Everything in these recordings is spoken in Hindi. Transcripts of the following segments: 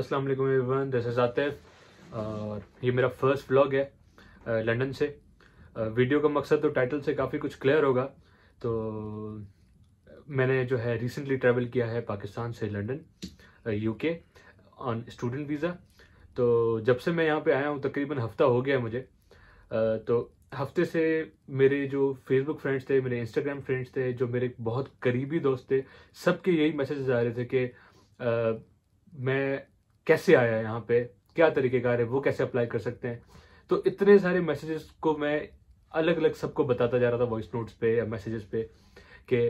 अस्सलाम वालेकुम एवरीवन दिस इज़ आतिफ और ये मेरा फर्स्ट व्लॉग है लंदन से वीडियो का मकसद तो टाइटल से काफ़ी कुछ क्लियर होगा तो मैंने जो है रिसेंटली ट्रैवल किया है पाकिस्तान से London UK on student visa तो जब से मैं यहाँ पे आया हूँ तकरीबन हफ्ता हो गया मुझे तो हफ्ते से मेरे जो फेसबुक फ्रेंड्स थे मेरे इंस्टाग्राम फ्रेंड्स थे जो मेरे बहुत करीबी दोस्त थे सबके यही मैसेज आ रहे थे कि मैं कैसे आया यहाँ पे क्या तरीकेकार है वो कैसे अप्लाई कर सकते हैं तो इतने सारे मैसेजेस को मैं अलग अलग सबको बताता जा रहा था वॉइस नोट्स पे या मैसेजेस पे कि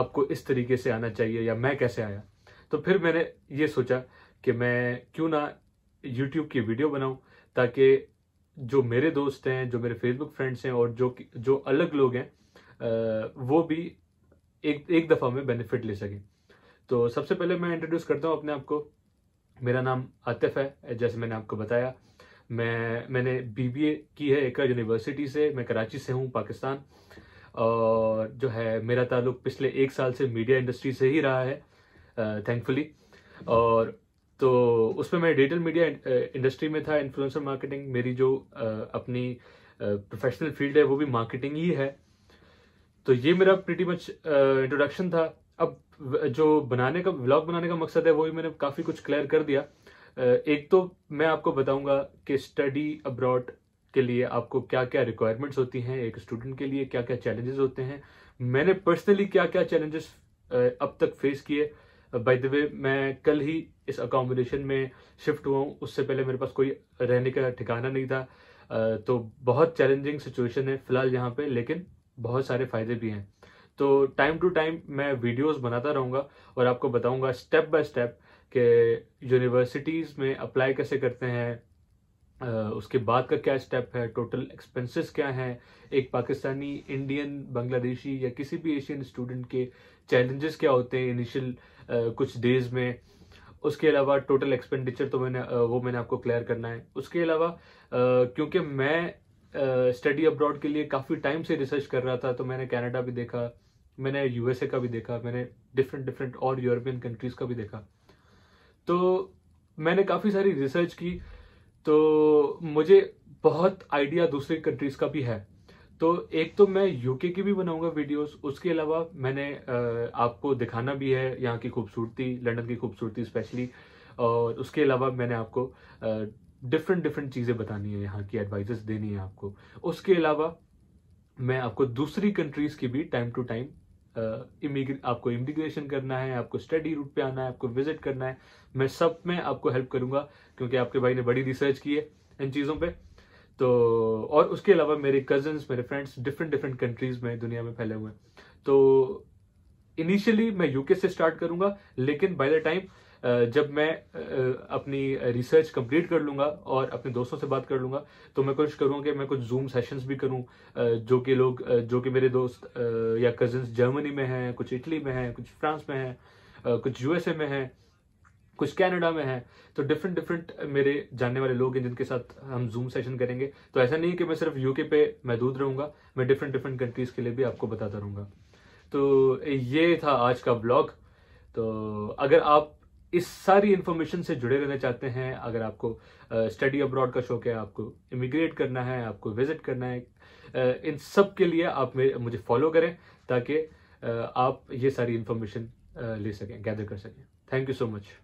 आपको इस तरीके से आना चाहिए या मैं कैसे आया तो फिर मैंने ये सोचा कि मैं क्यों ना यूट्यूब की वीडियो बनाऊं ताकि जो मेरे दोस्त हैं जो मेरे फेसबुक फ्रेंड्स हैं और जो जो अलग लोग हैं वो भी एक एक दफ़ा में बेनिफिट ले सकें तो सबसे पहले मैं इंट्रोड्यूस करता हूँ अपने आप को मेरा नाम आतिफ है जैसे मैंने आपको बताया मैं मैंने बीबीए की है एक यूनिवर्सिटी से मैं कराची से हूँ पाकिस्तान और जो है मेरा ताल्लुक पिछले एक साल से मीडिया इंडस्ट्री से ही रहा है थैंकफुली और तो उसमें मैं डिजिटल मीडिया इंडस्ट्री में था इन्फ्लुएंसर मार्केटिंग मेरी जो अपनी प्रोफेशनल फील्ड है वो भी मार्केटिंग ही है तो ये मेरा प्रीटी मच इंट्रोडक्शन था अब जो बनाने का ब्लॉग बनाने का मकसद है वो भी मैंने काफ़ी कुछ क्लियर कर दिया एक तो मैं आपको बताऊंगा कि स्टडी अब्रॉड के लिए आपको क्या क्या रिक्वायरमेंट्स होती हैं एक स्टूडेंट के लिए क्या क्या चैलेंजेस होते हैं मैंने पर्सनली क्या क्या चैलेंजेस अब तक फेस किए बाय द वे मैं कल ही इस अकोमोडेशन में शिफ्ट हुआ हूँ उससे पहले मेरे पास कोई रहने का ठिकाना नहीं था तो बहुत चैलेंजिंग सिचुएशन है फिलहाल यहाँ पे लेकिन बहुत सारे फायदे भी हैं तो टाइम टू टाइम मैं वीडियोस बनाता रहूँगा और आपको बताऊँगा स्टेप बाय स्टेप कि यूनिवर्सिटीज़ में अप्लाई कैसे करते हैं उसके बाद का क्या स्टेप है टोटल एक्सपेंसेस क्या हैं एक पाकिस्तानी इंडियन बांग्लादेशी या किसी भी एशियन स्टूडेंट के चैलेंजेस क्या होते हैं इनिशियल कुछ डेज में उसके अलावा टोटल एक्सपेंडिचर तो मैंने वो मैंने आपको क्लियर करना है उसके अलावा क्योंकि मैं स्टडी अब्रॉड के लिए काफ़ी टाइम से रिसर्च कर रहा था तो मैंने कनाडा भी देखा मैंने यूएसए का भी देखा मैंने डिफरेंट डिफरेंट और यूरोपियन कंट्रीज़ का भी देखा तो मैंने काफ़ी सारी रिसर्च की तो मुझे बहुत आइडिया दूसरे कंट्रीज़ का भी है तो एक तो मैं यूके की भी बनाऊंगा वीडियोस उसके अलावा मैंने आपको दिखाना भी है यहाँ की खूबसूरती लंदन की खूबसूरती स्पेशली और उसके अलावा मैंने आपको डिफरेंट डिफरेंट चीज़ें बतानी है यहाँ की एडवाइजेस देनी है आपको उसके अलावा मैं आपको दूसरी कंट्रीज़ की भी टाइम टू टाइम आपको इमिग्रेशन करना है आपको स्टडी रूट पे आना है आपको विजिट करना है मैं सब में आपको हेल्प करूंगा क्योंकि आपके भाई ने बड़ी रिसर्च की है इन चीज़ों पे तो और उसके अलावा मेरे कजन्स मेरे फ्रेंड्स डिफरेंट डिफरेंट कंट्रीज़ में दुनिया में फैले हुए हैं तो इनिशियली मैं यूके से स्टार्ट करूंगा लेकिन बाय द टाइम जब मैं अपनी रिसर्च कंप्लीट कर लूंगा और अपने दोस्तों से बात कर लूंगा तो मैं कोशिश करूंगा कि मैं कुछ जूम सेशंस भी करूं जो कि लोग जो कि मेरे दोस्त या कजिन्स जर्मनी में हैं कुछ इटली में हैं कुछ फ्रांस में हैं कुछ यूएसए में हैं कुछ कनाडा में है तो डिफरेंट डिफरेंट मेरे जानने वाले लोग हैं जिनके साथ हम जूम सेशन करेंगे तो ऐसा नहीं है कि मैं सिर्फ यूके पे महदूद रहूंगा मैं डिफरेंट डिफरेंट कंट्रीज के लिए भी आपको बताता रहूंगा तो ये था आज का ब्लॉग तो अगर आप इस सारी इन्फॉर्मेशन से जुड़े रहना चाहते हैं अगर आपको स्टडी अब्रॉड का शौक है आपको इमिग्रेट करना है आपको विजिट करना है uh, इन सब के लिए आप मुझे फॉलो करें ताकि uh, आप ये सारी इन्फॉर्मेशन uh, ले सकें गैदर कर सकें थैंक यू सो मच